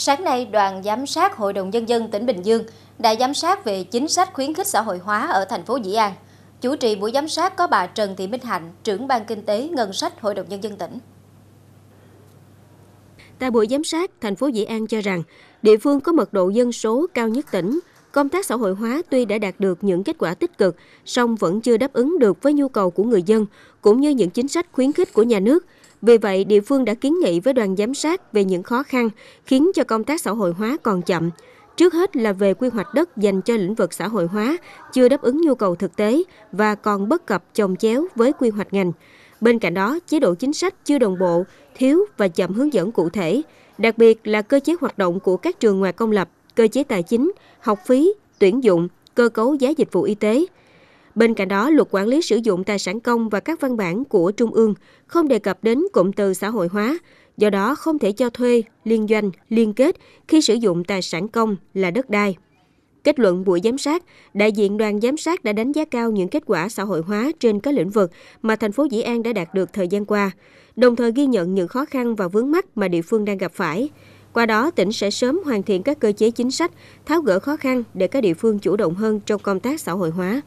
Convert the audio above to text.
Sáng nay, đoàn giám sát Hội đồng Nhân dân tỉnh Bình Dương đã giám sát về chính sách khuyến khích xã hội hóa ở thành phố Dĩ An. Chủ trì buổi giám sát có bà Trần Thị Minh Hạnh, trưởng ban kinh tế ngân sách Hội đồng Nhân dân tỉnh. Tại buổi giám sát, thành phố Dĩ An cho rằng địa phương có mật độ dân số cao nhất tỉnh, Công tác xã hội hóa tuy đã đạt được những kết quả tích cực, song vẫn chưa đáp ứng được với nhu cầu của người dân cũng như những chính sách khuyến khích của nhà nước. Vì vậy, địa phương đã kiến nghị với đoàn giám sát về những khó khăn khiến cho công tác xã hội hóa còn chậm. Trước hết là về quy hoạch đất dành cho lĩnh vực xã hội hóa chưa đáp ứng nhu cầu thực tế và còn bất cập chồng chéo với quy hoạch ngành. Bên cạnh đó, chế độ chính sách chưa đồng bộ, thiếu và chậm hướng dẫn cụ thể, đặc biệt là cơ chế hoạt động của các trường ngoài công lập cơ chế tài chính, học phí, tuyển dụng, cơ cấu giá dịch vụ y tế. Bên cạnh đó, luật quản lý sử dụng tài sản công và các văn bản của Trung ương không đề cập đến cụm từ xã hội hóa, do đó không thể cho thuê, liên doanh, liên kết khi sử dụng tài sản công là đất đai. Kết luận buổi giám sát, đại diện đoàn giám sát đã đánh giá cao những kết quả xã hội hóa trên các lĩnh vực mà thành phố Dĩ An đã đạt được thời gian qua, đồng thời ghi nhận những khó khăn và vướng mắc mà địa phương đang gặp phải. Qua đó, tỉnh sẽ sớm hoàn thiện các cơ chế chính sách, tháo gỡ khó khăn để các địa phương chủ động hơn trong công tác xã hội hóa.